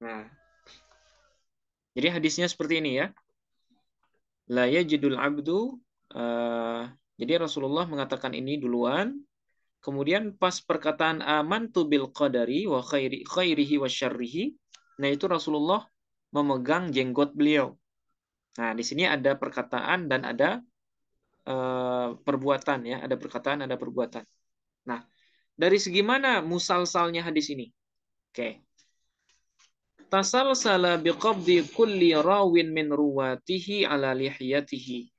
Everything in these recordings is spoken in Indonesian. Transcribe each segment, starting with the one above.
Nah, jadi hadisnya seperti ini ya. La yajidul abdu. Uh, jadi Rasulullah mengatakan ini duluan. Kemudian pas perkataan aman tu bil qadari wa khairi, khairihi wa syarrihi. Nah itu Rasulullah memegang jenggot beliau. Nah di sini ada perkataan dan ada uh, perbuatan ya. Ada perkataan, ada perbuatan. Nah dari segi mana salnya hadis ini? Oke. Okay tasalsala biqabdi kulli rawin min ruwatihi ala lihiyatihi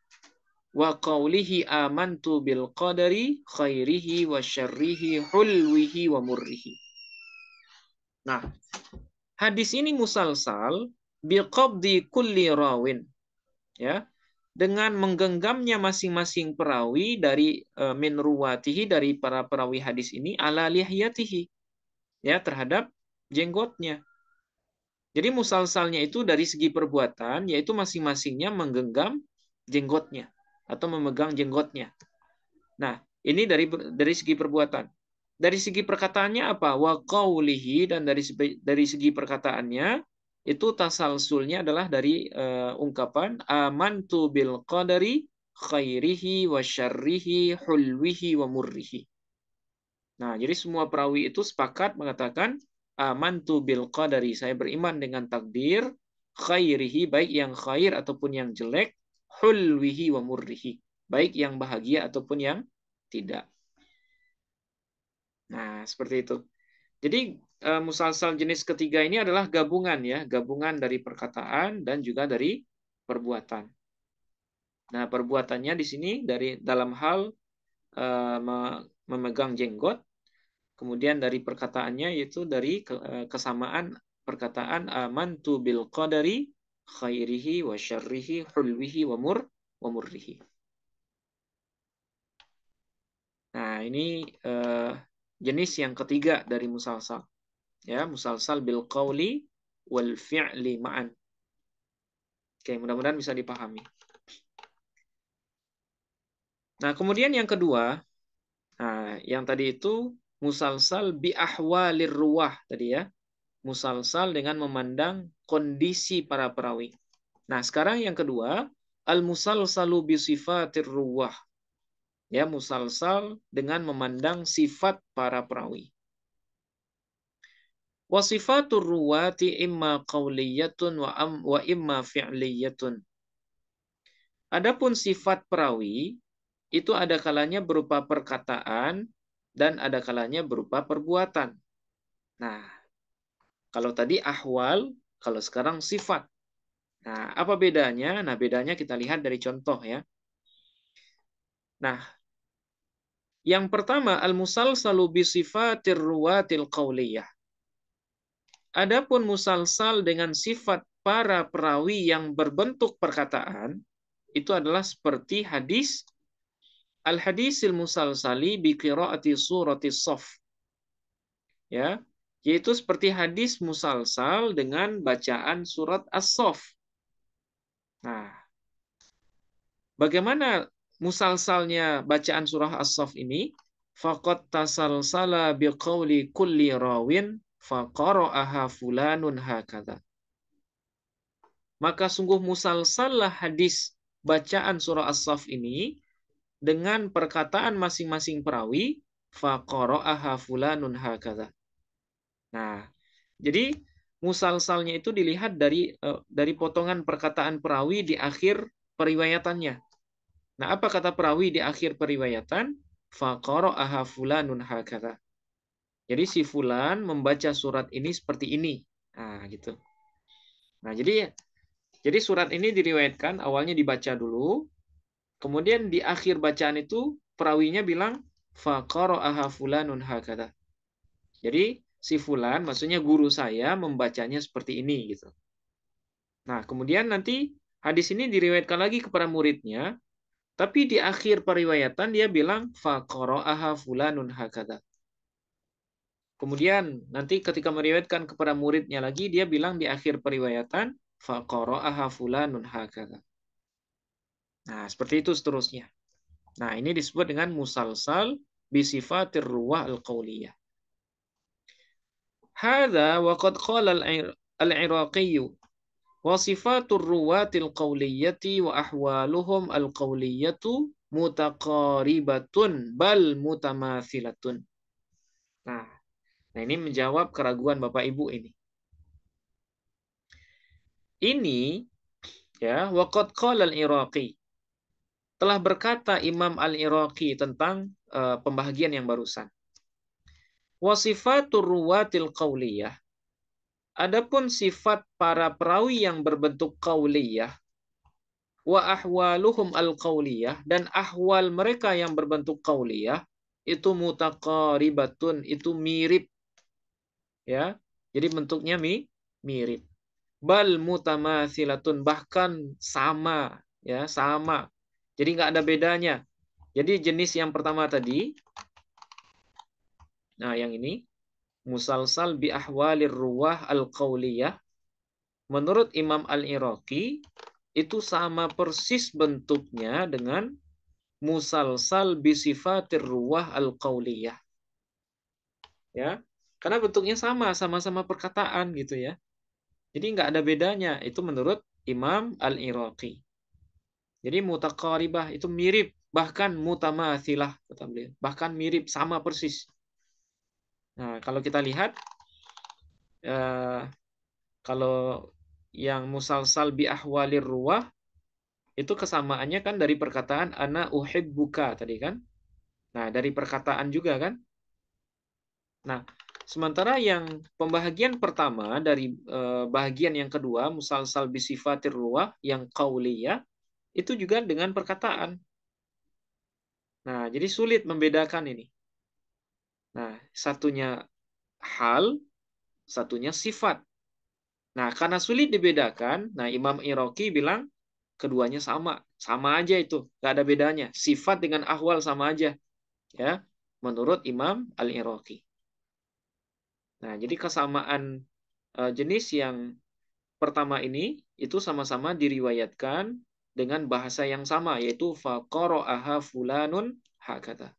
wa qawlihi amantu bil qadari khairihi wa syarrihi hulwihi wa murrihi. Nah, hadis ini musalsal biqabdi kulli rawin. Ya, dengan menggenggamnya masing-masing perawi dari uh, min ruwatihi dari para perawi hadis ini ala lihiyatihi. Ya, terhadap jenggotnya jadi musalsalnya itu dari segi perbuatan yaitu masing-masingnya menggenggam jenggotnya atau memegang jenggotnya. Nah, ini dari dari segi perbuatan. Dari segi perkataannya apa? Wa qawlihi dan dari dari segi perkataannya itu tasalsulnya adalah dari uh, ungkapan amantu bil qadari khairihi wa syarrihi hulwihi wa murrihi. Nah, jadi semua perawi itu sepakat mengatakan amantu bil dari saya beriman dengan takdir khairihi baik yang khair ataupun yang jelek hulwihi wa murrihi baik yang bahagia ataupun yang tidak nah seperti itu jadi eh, musalsal jenis ketiga ini adalah gabungan ya gabungan dari perkataan dan juga dari perbuatan nah perbuatannya di sini dari dalam hal eh, memegang jenggot Kemudian dari perkataannya yaitu dari eh, kesamaan perkataan aman tu bil qadari khairihi wa syarrihi hulwihi wa mur wa murrihi. Nah, ini uh, jenis yang ketiga dari musalsal. Ya, musalsal bil qawli wal fi'li ma'an. Oke, mudah-mudahan bisa dipahami. Nah, kemudian yang kedua, nah, yang tadi itu musalsal bi ahwalir ruwah tadi ya. Musalsal dengan memandang kondisi para perawi. Nah, sekarang yang kedua, al musalsalu bi sifatir ruwah. Ya, musalsal dengan memandang sifat para perawi. Wasifatur ruwati imma qawliyatun wa, am, wa imma fi'liyatun. Adapun sifat perawi itu ada kalanya berupa perkataan dan ada kalanya berupa perbuatan. Nah, kalau tadi ahwal, kalau sekarang sifat. Nah, apa bedanya? Nah, bedanya kita lihat dari contoh ya. Nah, yang pertama al-musalsalu bi sifatir ruwatil kauliyah. Adapun musalsal dengan sifat para perawi yang berbentuk perkataan itu adalah seperti hadis al hadisil musalsali bi qiraati surati sof. Ya, yaitu seperti hadis musalsal dengan bacaan surat as-sof. Nah, bagaimana musalsalnya bacaan surah as-sof ini? Faqat tasalsala biqawli kulli rawin faqara'aha fulanun hakadha. Maka sungguh musalsalah hadis bacaan surah as saf ini dengan perkataan masing-masing perawi faqara'aha fulanun hakadha. Nah, jadi musalsalnya itu dilihat dari eh, dari potongan perkataan perawi di akhir periwayatannya. Nah, apa kata perawi di akhir periwayatan? Faqara'aha fulanun hakadha. Jadi si fulan membaca surat ini seperti ini. Nah, gitu. Nah, jadi jadi surat ini diriwayatkan awalnya dibaca dulu, Kemudian di akhir bacaan itu perawinya bilang faqara'aha fulanun hakata. Jadi si fulan maksudnya guru saya membacanya seperti ini gitu. Nah, kemudian nanti hadis ini diriwayatkan lagi kepada muridnya, tapi di akhir periwayatan dia bilang faqara'aha fulanun hakata. Kemudian nanti ketika meriwayatkan kepada muridnya lagi dia bilang di akhir periwayatan faqara'aha fulanun hakata. Nah, seperti itu seterusnya. Nah, ini disebut dengan musalsal bisifatir ruwah al-qawliyah. Hadha wa qad qala al-Iraqi wa sifatur ruwatil qawliyati wa ahwaluhum al-qawliyatu mutaqaribatun bal mutamathilatun. Nah, nah ini menjawab keraguan Bapak Ibu ini. Ini ya waqad qala al-Iraqi telah berkata Imam Al-Iraqi tentang uh, pembahagian yang barusan. Wasifatur ruwatil kauliyah. Adapun sifat para perawi yang berbentuk kauliyah. wa ahwaluhum al kauliyah dan ahwal mereka yang berbentuk kauliyah itu mutaqaribatun, itu mirip. Ya. Jadi bentuknya mi mirip. Bal mutamatsilatun bahkan sama, ya, sama jadi nggak ada bedanya. Jadi jenis yang pertama tadi, nah yang ini, musalsal bi ahwalir ruwah al qauliyah menurut Imam al Iraqi itu sama persis bentuknya dengan musalsal bi sifatir ruwah al qauliyah. Ya, karena bentuknya sama, sama-sama perkataan gitu ya. Jadi nggak ada bedanya. Itu menurut Imam al Iraqi. Jadi mutaqaribah itu mirip, bahkan mutamatsilah kata beliau. Bahkan mirip sama persis. Nah, kalau kita lihat eh, kalau yang musalsal bi ahwalir ruwah itu kesamaannya kan dari perkataan ana uhibbuka tadi kan. Nah, dari perkataan juga kan. Nah, sementara yang pembahagian pertama dari eh, bahagian yang kedua musalsal bi sifatir ruwah yang qauliyah itu juga dengan perkataan. Nah, jadi sulit membedakan ini. Nah, satunya hal, satunya sifat. Nah, karena sulit dibedakan, nah Imam Iroki bilang keduanya sama, sama aja itu, nggak ada bedanya. Sifat dengan ahwal sama aja, ya. Menurut Imam Al Iroki. Nah, jadi kesamaan eh, jenis yang pertama ini itu sama-sama diriwayatkan dengan bahasa yang sama yaitu faqara'aha fulanun hakata.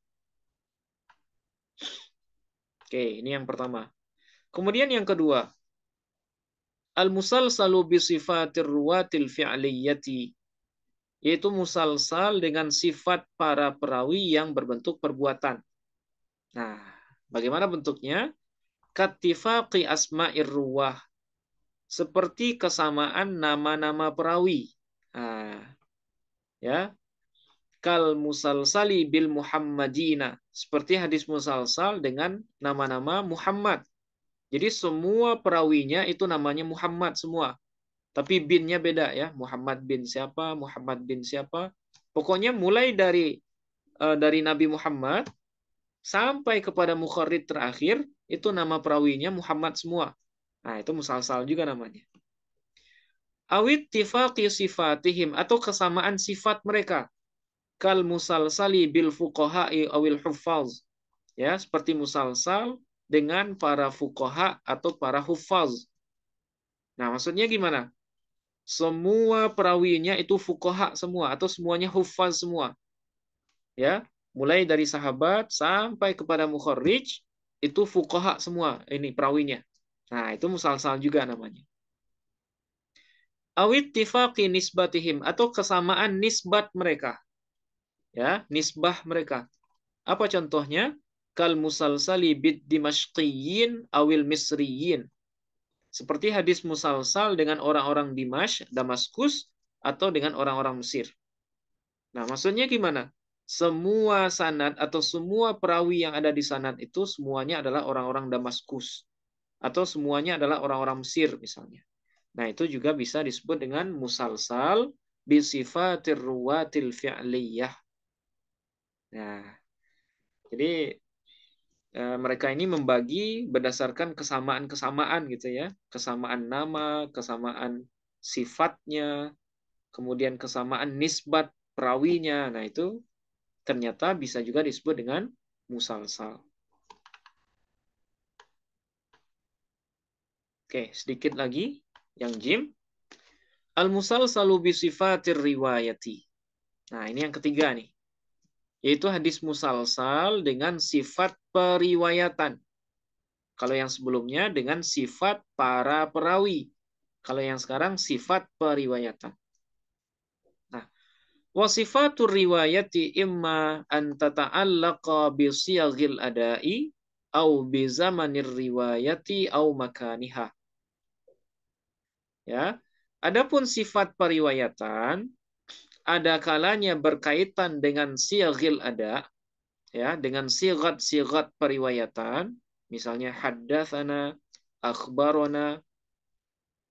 Oke, ini yang pertama. Kemudian yang kedua, al-musalsalu bi sifatir ruwatil fi'liyati yaitu musalsal dengan sifat para perawi yang berbentuk perbuatan. Nah, bagaimana bentuknya? Katifaqi asma'ir ruwah. Seperti kesamaan nama-nama perawi. Nah, ya. Kal musalsali bil Muhammadina. Seperti hadis musalsal dengan nama-nama Muhammad. Jadi semua perawinya itu namanya Muhammad semua. Tapi binnya beda ya. Muhammad bin siapa, Muhammad bin siapa. Pokoknya mulai dari eh, dari Nabi Muhammad sampai kepada mukharrid terakhir itu nama perawinya Muhammad semua. Nah, itu musalsal juga namanya awit tifaqi sifatihim atau kesamaan sifat mereka kal musalsali bil fuqaha'i awil huffaz ya seperti musalsal dengan para fuqaha atau para huffaz nah maksudnya gimana semua perawinya itu fuqaha semua atau semuanya huffaz semua ya mulai dari sahabat sampai kepada mukharrij itu fuqaha semua ini perawinya nah itu musalsal juga namanya awit tifaqi nisbatihim atau kesamaan nisbat mereka. Ya, nisbah mereka. Apa contohnya? Kal musalsali bid dimashqiyin awil misriyin. Seperti hadis musalsal dengan orang-orang Dimash, Damaskus, atau dengan orang-orang Mesir. Nah, maksudnya gimana? Semua sanad atau semua perawi yang ada di sanad itu semuanya adalah orang-orang Damaskus atau semuanya adalah orang-orang Mesir misalnya. Nah, itu juga bisa disebut dengan musalsal bisifatir ruwatil fi'liyah. Nah, jadi e, mereka ini membagi berdasarkan kesamaan-kesamaan gitu ya. Kesamaan nama, kesamaan sifatnya, kemudian kesamaan nisbat perawinya. Nah, itu ternyata bisa juga disebut dengan musalsal. Oke, sedikit lagi yang jim al-musalsalu bi sifatir riwayati. Nah, ini yang ketiga nih. Yaitu hadis musalsal dengan sifat periwayatan. Kalau yang sebelumnya dengan sifat para perawi. Kalau yang sekarang sifat periwayatan. Nah, wasifatur riwayati imma an tata'allaqa bi siyaghil ada'i au bi zamanir riwayati au makaniha. Ya. Adapun sifat periwayatan ada kalanya berkaitan dengan siagil ada ya dengan sigat-sigat periwayatan misalnya haddatsana akhbarona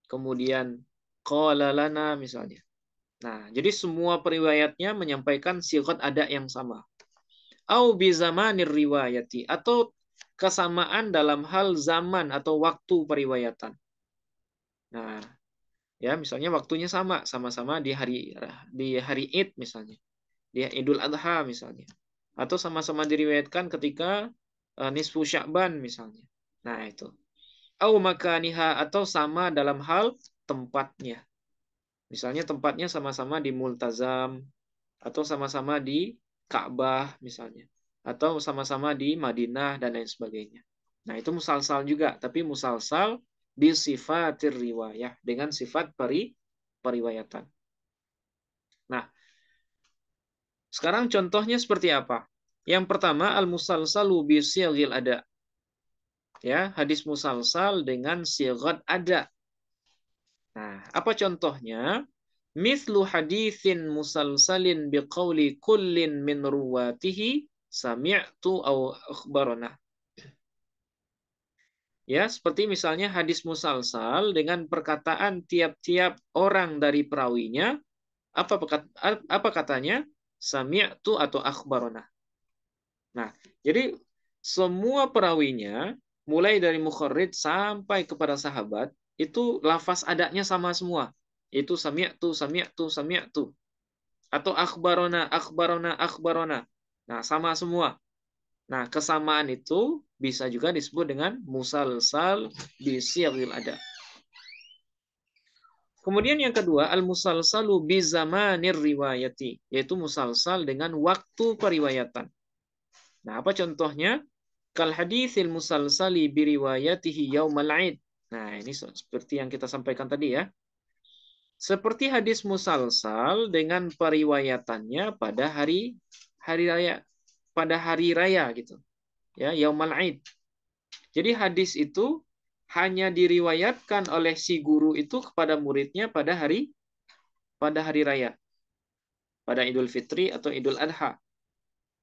kemudian qalalana misalnya Nah, jadi semua periwayatnya menyampaikan sigat ada yang sama. Au bi zamanir riwayati atau kesamaan dalam hal zaman atau waktu periwayatan. Nah, ya misalnya waktunya sama sama-sama di hari ah, di hari Id misalnya di Idul Adha misalnya atau sama-sama diriwayatkan ketika uh, nisfu syakban misalnya nah itu au makaniha atau sama dalam hal tempatnya misalnya tempatnya sama-sama di Multazam atau sama-sama di Ka'bah misalnya atau sama-sama di Madinah dan lain sebagainya nah itu musalsal juga tapi musalsal sifatir riwayah dengan sifat peri periwayatan. Nah, sekarang contohnya seperti apa? Yang pertama al-musalsalu bi sighil ada. Ya, hadis musalsal dengan sighat ada. Nah, apa contohnya? Mithlu hadithin musalsalin biqauli kullin min ruwatihi sami'tu aw akhbarana. Ya, seperti misalnya hadis musalsal dengan perkataan tiap-tiap orang dari perawinya apa apa katanya? Sami'tu atau akhbarona. Nah, jadi semua perawinya mulai dari mukharrid sampai kepada sahabat itu lafaz adanya sama semua. Itu sami'tu, sami'tu, sami'tu. Atau akhbarona, akhbarona, akhbarona. Nah, sama semua. Nah, kesamaan itu bisa juga disebut dengan musalsal bisyagil ada. Kemudian yang kedua, al-musalsalu zamanir riwayati, yaitu musalsal dengan waktu periwayatan. Nah, apa contohnya? Kal hadithil musalsali riwayatihi yaumal aid. Nah, ini seperti yang kita sampaikan tadi ya. Seperti hadis musalsal dengan periwayatannya pada hari hari raya pada hari raya gitu. Ya, Yaumul Aid. Jadi hadis itu hanya diriwayatkan oleh si guru itu kepada muridnya pada hari pada hari raya. Pada Idul Fitri atau Idul Adha.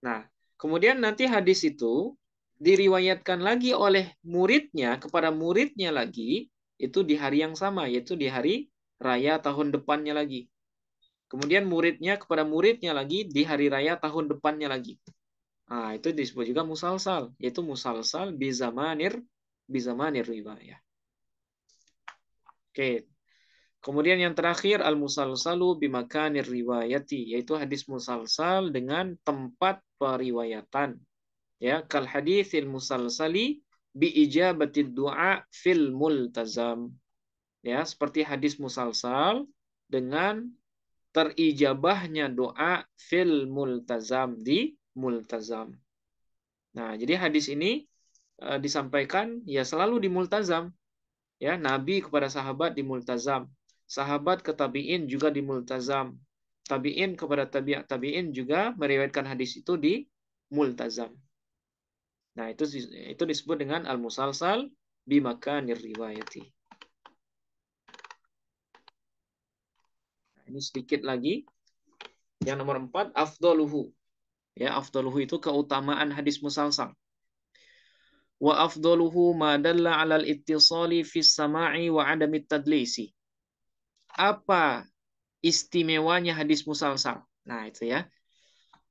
Nah, kemudian nanti hadis itu diriwayatkan lagi oleh muridnya kepada muridnya lagi itu di hari yang sama yaitu di hari raya tahun depannya lagi. Kemudian muridnya kepada muridnya lagi di hari raya tahun depannya lagi. Nah, itu disebut juga musalsal, yaitu musalsal bisa manir bisa manir riba ya. Oke. Kemudian yang terakhir al-musalsalu bimakanir riwayati, yaitu hadis musalsal dengan tempat periwayatan. Ya, kal hadisil musalsali bi ijabati du'a fil multazam. Ya, seperti hadis musalsal dengan terijabahnya doa fil multazam di multazam. Nah, jadi hadis ini e, disampaikan ya selalu di multazam. Ya, Nabi kepada sahabat di multazam. Sahabat ke tabi'in juga di multazam. Tabi'in kepada tabi'at tabi'in juga meriwayatkan hadis itu di multazam. Nah, itu itu disebut dengan al-musalsal makanir riwayati. Nah, ini sedikit lagi. Yang nomor empat, afdoluhu. Ya, afdaluhu itu keutamaan hadis musalsal. Wa afdaluhu ma dalla 'ala al-ittisali fi samai wa 'adami tadlisi. Apa istimewanya hadis musalsal? Nah, itu ya.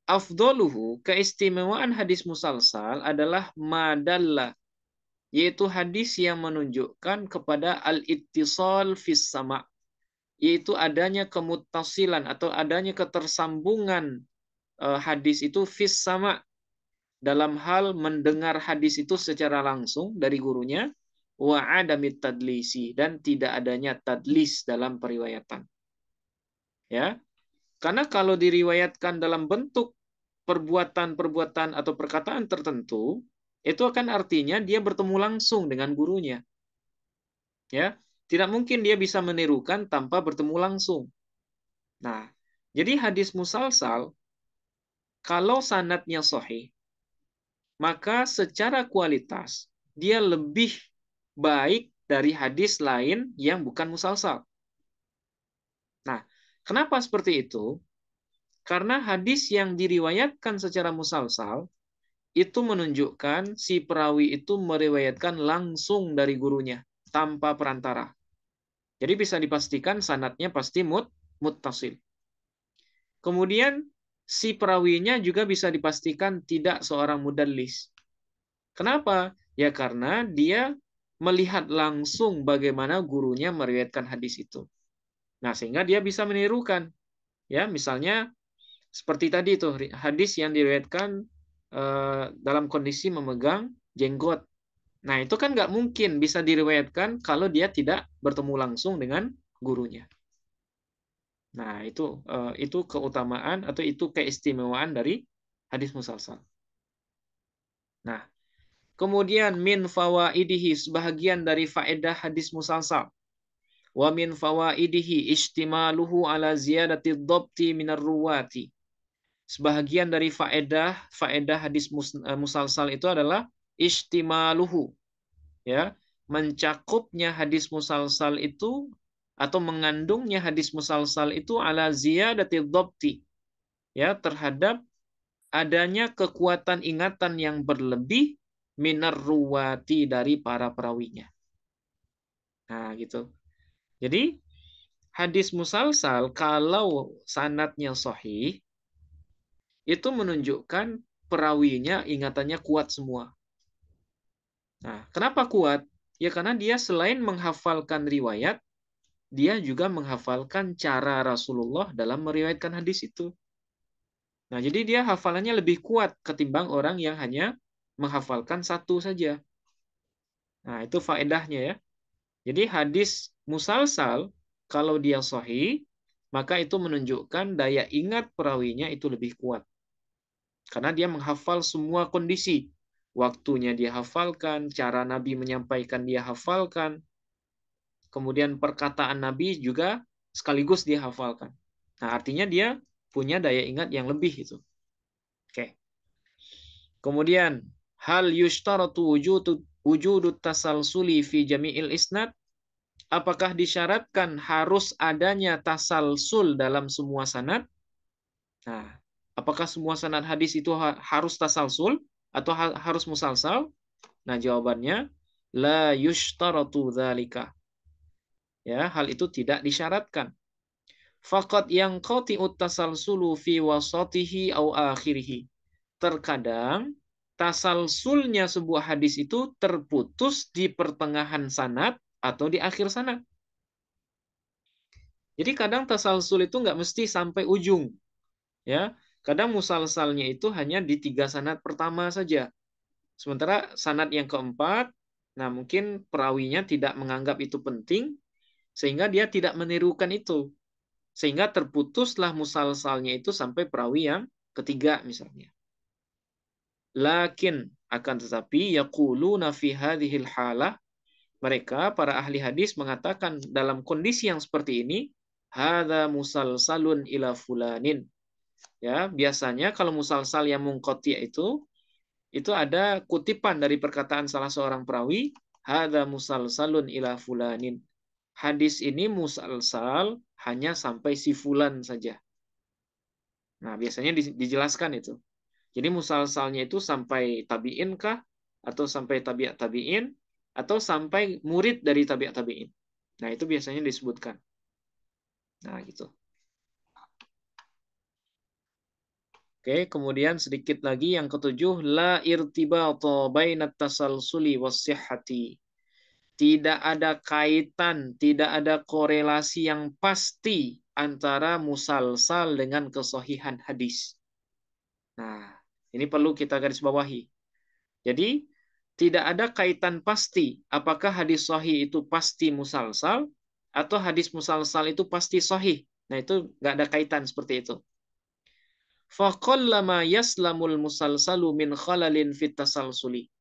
Afdoluhu, keistimewaan hadis musalsal adalah madalla, yaitu hadis yang menunjukkan kepada al-ittisal fi sama, yaitu adanya kemutasilan atau adanya ketersambungan Eh, hadis itu fis sama dalam hal mendengar hadis itu secara langsung dari gurunya wa adami tadlisi dan tidak adanya tadlis dalam periwayatan. Ya. Karena kalau diriwayatkan dalam bentuk perbuatan-perbuatan atau perkataan tertentu, itu akan artinya dia bertemu langsung dengan gurunya. Ya, tidak mungkin dia bisa menirukan tanpa bertemu langsung. Nah, jadi hadis musalsal kalau sanatnya sahih, maka secara kualitas dia lebih baik dari hadis lain yang bukan musalsal. Nah, kenapa seperti itu? Karena hadis yang diriwayatkan secara musalsal itu menunjukkan si perawi itu meriwayatkan langsung dari gurunya tanpa perantara. Jadi bisa dipastikan sanatnya pasti mut, mutasil. Kemudian si perawinya juga bisa dipastikan tidak seorang mudallis. Kenapa? Ya karena dia melihat langsung bagaimana gurunya meriwayatkan hadis itu. Nah, sehingga dia bisa menirukan. Ya, misalnya seperti tadi itu hadis yang diriwayatkan eh, dalam kondisi memegang jenggot. Nah, itu kan nggak mungkin bisa diriwayatkan kalau dia tidak bertemu langsung dengan gurunya. Nah, itu eh, itu keutamaan atau itu keistimewaan dari hadis musalsal. Nah, kemudian min fawaidihi sebahagian dari faedah hadis musalsal. Wa min fawaidihi istimaluhu ala ziyadati dhabti minar ruwati. Sebahagian dari faedah faedah hadis mus, eh, musalsal itu adalah istimaluhu. Ya, mencakupnya hadis musalsal itu atau mengandungnya hadis musalsal itu ala ziyadati dhabti ya terhadap adanya kekuatan ingatan yang berlebih minar ruwati dari para perawinya. Nah, gitu. Jadi hadis musalsal kalau sanatnya sahih itu menunjukkan perawinya ingatannya kuat semua. Nah, kenapa kuat? Ya karena dia selain menghafalkan riwayat, dia juga menghafalkan cara Rasulullah dalam meriwayatkan hadis itu. Nah, jadi dia hafalannya lebih kuat ketimbang orang yang hanya menghafalkan satu saja. Nah, itu faedahnya ya. Jadi hadis musalsal kalau dia sohi, maka itu menunjukkan daya ingat perawinya itu lebih kuat. Karena dia menghafal semua kondisi. Waktunya dia hafalkan, cara Nabi menyampaikan dia hafalkan, kemudian perkataan Nabi juga sekaligus dihafalkan. Nah, artinya dia punya daya ingat yang lebih itu. Oke. Kemudian hal yushtaratu wujudu wujudu tasalsuli fi jami'il isnad apakah disyaratkan harus adanya tasalsul dalam semua sanad? Nah, apakah semua sanad hadis itu harus tasalsul atau harus musalsal? Nah, jawabannya la yushtaratu dzalika ya hal itu tidak disyaratkan Fakat yang kau tasal sulu fi wasatihi au akhirhi. Terkadang tasalsulnya sebuah hadis itu terputus di pertengahan sanad atau di akhir sanad. Jadi kadang tasalsul itu nggak mesti sampai ujung. Ya, kadang musalsalnya itu hanya di tiga sanad pertama saja. Sementara sanad yang keempat, nah mungkin perawinya tidak menganggap itu penting, sehingga dia tidak menirukan itu. Sehingga terputuslah musalsalnya itu sampai perawi yang ketiga misalnya. Lakin akan tetapi yaqulu fi hadhil halah mereka para ahli hadis mengatakan dalam kondisi yang seperti ini hadza musalsalun ila fulanin. Ya, biasanya kalau musalsal yang mungkoti itu itu ada kutipan dari perkataan salah seorang perawi hadza musalsalun ila fulanin hadis ini musalsal hanya sampai sifulan saja. Nah, biasanya dijelaskan itu. Jadi musalsalnya itu sampai tabi'in kah? Atau sampai tabi'at tabi'in? Atau sampai murid dari tabi'at tabi'in? Nah, itu biasanya disebutkan. Nah, gitu. Oke, kemudian sedikit lagi yang ketujuh la irtibata bainat tasalsuli wassihati tidak ada kaitan, tidak ada korelasi yang pasti antara musalsal dengan kesohihan hadis. Nah, ini perlu kita garis bawahi. Jadi, tidak ada kaitan pasti apakah hadis sohi itu pasti musalsal atau hadis musalsal itu pasti sohi. Nah, itu nggak ada kaitan seperti itu. Faqallama yaslamul musalsalu min khalalin fit tasalsuli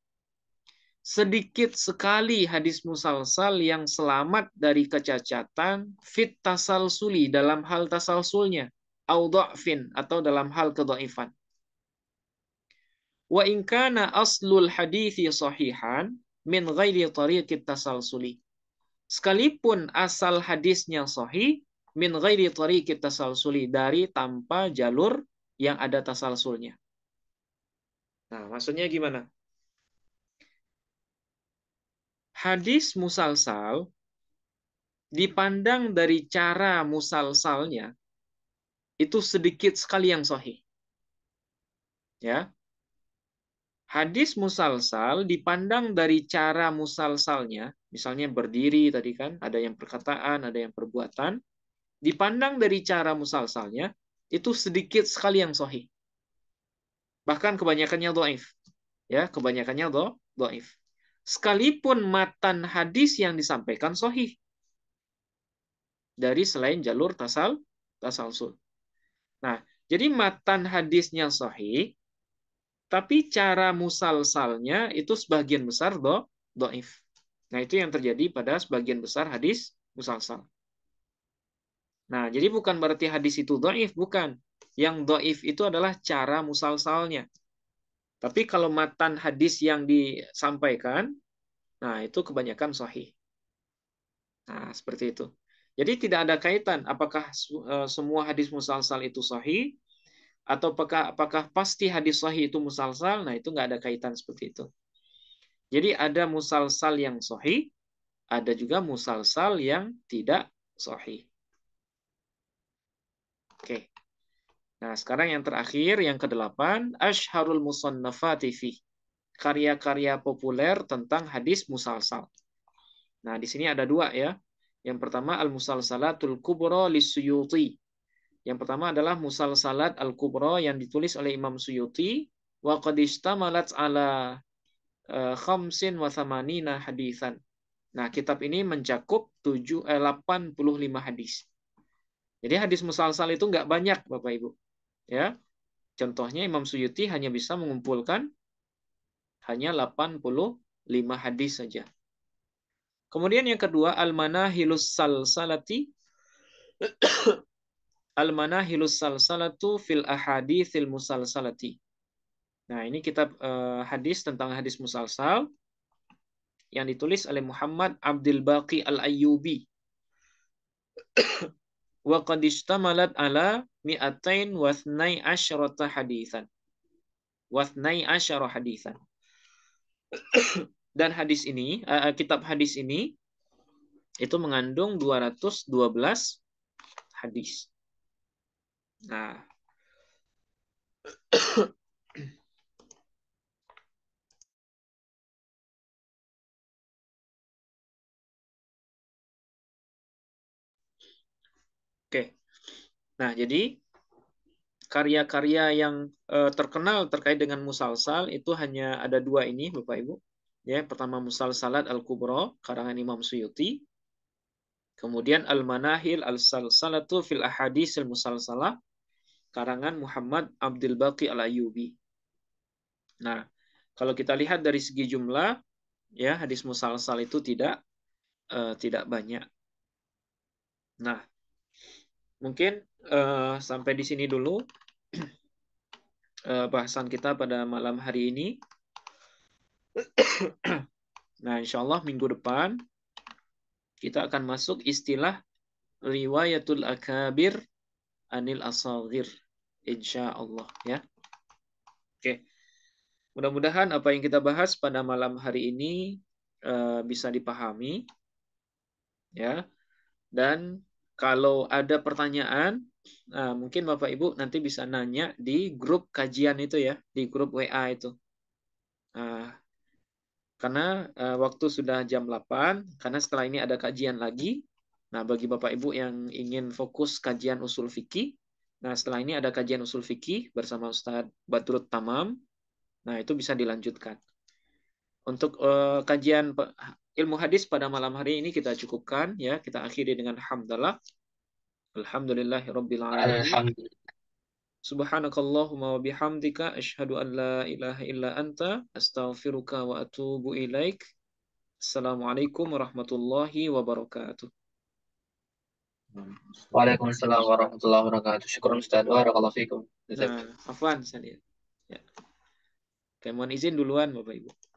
sedikit sekali hadis musalsal yang selamat dari kecacatan fit tasalsuli dalam hal tasalsulnya au atau dalam hal kedoifan. Wa inkana aslul hadithi sahihan min ghairi tariqit tasalsuli. Sekalipun asal hadisnya sahih min ghairi tariqit tasalsuli dari tanpa jalur yang ada tasalsulnya. Nah, maksudnya gimana? hadis musalsal dipandang dari cara musalsalnya itu sedikit sekali yang sahih. Ya. Hadis musalsal dipandang dari cara musalsalnya, misalnya berdiri tadi kan, ada yang perkataan, ada yang perbuatan, dipandang dari cara musalsalnya itu sedikit sekali yang sahih. Bahkan kebanyakannya doif. Ya, kebanyakannya do, doif sekalipun matan hadis yang disampaikan sohih dari selain jalur tasal tasalsul. Nah, jadi matan hadisnya sohih, tapi cara musalsalnya itu sebagian besar do doif. Nah, itu yang terjadi pada sebagian besar hadis musalsal. Nah, jadi bukan berarti hadis itu doif, bukan. Yang doif itu adalah cara musalsalnya. Tapi kalau matan hadis yang disampaikan, nah itu kebanyakan sahih. Nah, seperti itu. Jadi tidak ada kaitan apakah e, semua hadis musalsal itu sahih atau apakah, apakah pasti hadis sahih itu musalsal, nah itu nggak ada kaitan seperti itu. Jadi ada musalsal yang sahih, ada juga musalsal yang tidak sahih. Oke. Nah, sekarang yang terakhir, yang kedelapan, Ashharul Musannafati fi. Karya-karya populer tentang hadis musalsal. Nah, di sini ada dua ya. Yang pertama, Al-Musalsalatul Kubro Lisuyuti. Yang pertama adalah Musalsalat Al-Kubro yang ditulis oleh Imam Suyuti. Wa qadistamalat ala e, khamsin wa thamanina hadithan. Nah, kitab ini mencakup 7, eh, 85 hadis. Jadi hadis musalsal itu nggak banyak, Bapak Ibu. Ya. Contohnya Imam Suyuti hanya bisa mengumpulkan hanya 85 hadis saja. Kemudian yang kedua al-manahilus salsalati al-manahilus salsalatu fil ahaditsil musalsalati. Nah, ini kitab uh, hadis tentang hadis musalsal yang ditulis oleh Muhammad Abdul Baqi Al-Ayyubi. wa qad istamalat ala mi'atain wa thnai asyrata hadithan. Wa thnai asyara hadithan. Dan hadis ini, uh, kitab hadis ini itu mengandung 212 hadis. Nah, Nah, jadi karya-karya yang uh, terkenal terkait dengan musalsal itu hanya ada dua ini, Bapak Ibu. Ya, pertama Musalsalat Al-Kubra karangan Imam Suyuti. Kemudian Al-Manahil Al-Salsalatu fil Ahadits Al-Musalsalah karangan Muhammad Abdul Baqi Al-Ayubi. Nah, kalau kita lihat dari segi jumlah, ya hadis musalsal itu tidak uh, tidak banyak. Nah, mungkin uh, sampai di sini dulu uh, bahasan kita pada malam hari ini. nah, insya Allah minggu depan kita akan masuk istilah riwayatul akabir anil asagir. Insya Allah ya. Oke. Okay. Mudah-mudahan apa yang kita bahas pada malam hari ini uh, bisa dipahami, ya. Dan kalau ada pertanyaan, Nah, mungkin Bapak Ibu nanti bisa nanya di grup kajian itu ya, di grup WA itu. Nah, karena uh, waktu sudah jam 8, karena setelah ini ada kajian lagi. Nah, bagi Bapak Ibu yang ingin fokus kajian usul fikih, nah setelah ini ada kajian usul fikih bersama Ustadz Baturut Tamam. Nah, itu bisa dilanjutkan. Untuk uh, kajian ilmu hadis pada malam hari ini kita cukupkan ya, kita akhiri dengan hamdalah. Alhamdulillahi rabbil alamin. Subhanakallahumma wa bihamdika an la ilaha illa anta astaghfiruka wa atubu ilaik. Assalamualaikum warahmatullahi wabarakatuh. Waalaikumsalam warahmatullahi wabarakatuh. Syukur Ustaz. Barakallahu fikum. Nah, afwan, Ustaz. Ya. Oke, mohon izin duluan Bapak Ibu.